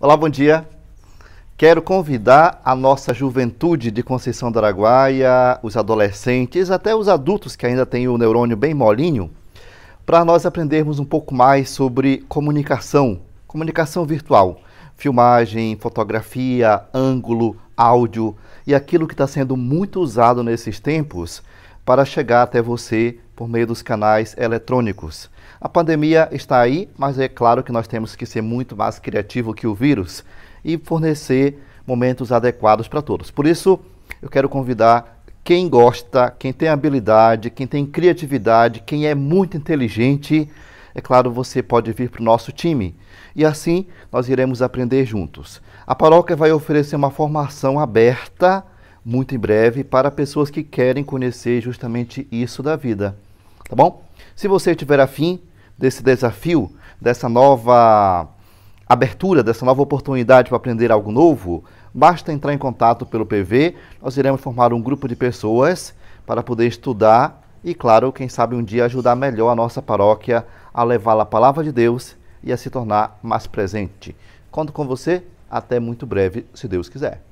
Olá, bom dia. Quero convidar a nossa juventude de Conceição do Araguaia, os adolescentes, até os adultos que ainda têm o neurônio bem molinho, para nós aprendermos um pouco mais sobre comunicação, comunicação virtual, filmagem, fotografia, ângulo, áudio e aquilo que está sendo muito usado nesses tempos para chegar até você por meio dos canais eletrônicos. A pandemia está aí, mas é claro que nós temos que ser muito mais criativo que o vírus e fornecer momentos adequados para todos. Por isso, eu quero convidar quem gosta, quem tem habilidade, quem tem criatividade, quem é muito inteligente. É claro, você pode vir para o nosso time e assim nós iremos aprender juntos. A paróquia vai oferecer uma formação aberta muito em breve para pessoas que querem conhecer justamente isso da vida tá bom? Se você tiver afim desse desafio, dessa nova abertura, dessa nova oportunidade para aprender algo novo, basta entrar em contato pelo PV. Nós iremos formar um grupo de pessoas para poder estudar e, claro, quem sabe um dia ajudar melhor a nossa paróquia a levar a palavra de Deus e a se tornar mais presente. Conto com você. Até muito breve, se Deus quiser.